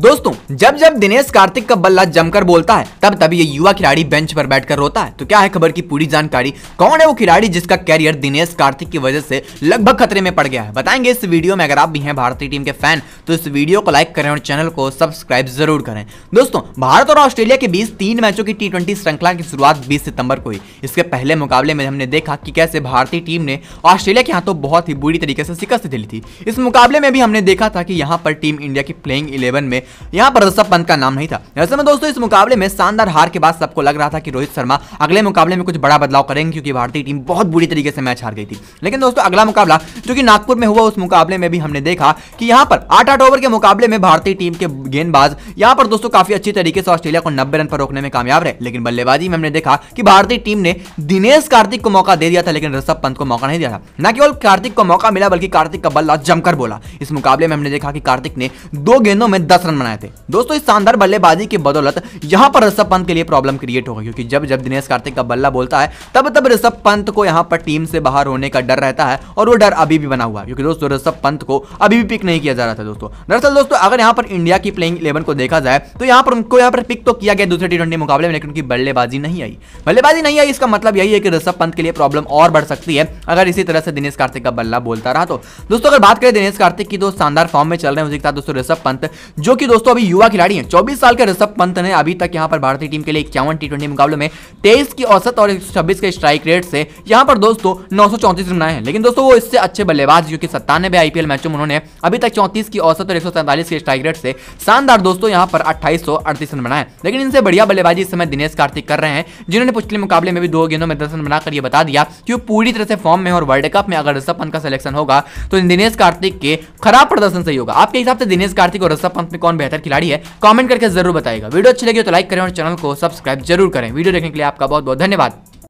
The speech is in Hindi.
दोस्तों जब जब दिनेश कार्तिक का बल्ला जमकर बोलता है तब तभी ये युवा खिलाड़ी बेंच पर बैठकर रोता है तो क्या है खबर की पूरी जानकारी कौन है वो खिलाड़ी जिसका कैरियर दिनेश कार्तिक की वजह से लगभग खतरे में पड़ गया है बताएंगे इस वीडियो में अगर आप भी हैं भारतीय टीम के फैन तो इस वीडियो को लाइक करें और चैनल को सब्सक्राइब जरूर करें दोस्तों भारत और ऑस्ट्रेलिया के बीच तीन मैचों की टी श्रृंखला की शुरुआत बीस सितंबर को हुई इसके पहले मुकाबले में हमने देखा कि कैसे भारतीय टीम ने ऑस्ट्रेलिया के हाथों बहुत ही बुरी तरीके से शिकस्त दिली थी इस मुकाबले में भी हमने देखा था कि यहाँ पर टीम इंडिया की प्लेइंग इलेवन में यहाँ पर ऋषभ तो पंत का नाम नहीं था ऐसे में दोस्तों इस मुकाबले में शानदार हार के बाद सबको लग रहा था कि रोहित शर्मा अगले मुकाबले में कुछ बड़ा बदलाव करेंगे क्योंकि भारतीय टीम बहुत बुरी तरीके से मैच हार गई थी लेकिन दोस्तों अगला मुकाबला जो कि नागपुर में हुआ उस मुकाबले में भी हमने देखा कि यहाँ पर आठ आठ ओवर के मुकाबले में भारतीय टीम के गेंदबाज यहाँ पर दोस्तों काफी अच्छी तरीके से ऑस्ट्रेलिया को नब्बे रन पर रोकने में कामयाब रहे लेकिन बल्लेबाजी में हमने देखा कि भारतीय टीम ने दिनेश कार्तिक को मौका दे दिया था लेकिन ऋषभ पंत को मौका नहीं दिया था न केवल कार्तिक को मौका मिला बल्कि कार्तिक का बल्ला जमकर बोला इस मुकाबले में हमने देखा कि कार्तिक ने दो गेंदों में दस रन बनाए थे दोस्तों इस शानदार बल्लेबाजी की बदौलत यहाँ पर ऋषभ पंत के लिए प्रॉब्लम क्रिएट हो गई क्योंकि जब जब दिनेश कार्तिक का बल्ला बोलता है तब तब ऋषभ पंत को यहाँ पर टीम से बाहर होने का डर रहता है और वो डर अभी भी बना हुआ है क्योंकि दोस्तों ऋषभ पंत को अभी भी पिक नहीं किया जा रहा था दोस्तों दरअसल दोस्तों अगर यहाँ पर इंडिया की प्लेइंग इलेवन को देखा जाए तो यहाँ पर उनको यहाँ पर पिक तो किया गया दूसरे टी मुकाबले में लेकिन उनकी बल्लेबाजी नहीं आई बल्लेबाजी नहीं आई इसका मतलब यही है कि ऋषभ पंत के लिए प्रॉब्लम और बढ़ सकती है अगर इसी तरह से दिनेश कार्तिक का बल्ला बोलता रहा तो दोस्तों अगर बात करें दिनेश कार्तिक की तो शानदार फॉर्म में चल रहे हैं उसके साथ दोस्तों ऋषभ पंत जो कि दोस्तों अभी युवा खिलाड़ी हैं चौबीस साल के ऋषभ पंत ने अभी तक यहाँ पर भारतीय टीम के लिए इक्यावन टी ट्वेंटी मुकाबले में तेईस की औसत और छब्बीस के स्ट्राइक रेट से यहाँ पर दोस्तों नौ रन बनाए हैं लेकिन दोस्तों वो इससे अच्छे बल्लेबाज क्योंकि सत्तानवे आईपीएल मैचों में उन्होंने अभी तक चौंतीस की औसत और एक के स्ट्राइक रेट से शानदार दोस्तों यहाँ पर अट्ठाईस रन बनाए लेकिन इनसे बढ़िया बल्लेबाजी इस समय दिनेश कार्तिक कर रहे हैं जिन्होंने पिछले मुकाबले में भी दो गेंदों में दस रन बनाकर यह बता दिया कि वो पूरी तरह से फॉर्म में और वर्ल्ड कप में अगर ऋषभ पंत का सिलेक्शन होगा तो दिनेश कार्तिक के खराब प्रदर्शन से होगा आपके हिसाब से दिनेश कार्तिक और ऋषभ पंत में कौन कौन बेहतर खिलाड़ी है कॉमेंट करके जरूर बताएगा वीडियो अच्छी लगी तो लाइक करें और चैनल को सब्सक्राइब जरूर करें वीडियो देखने के लिए आपका बहुत बहुत धन्यवाद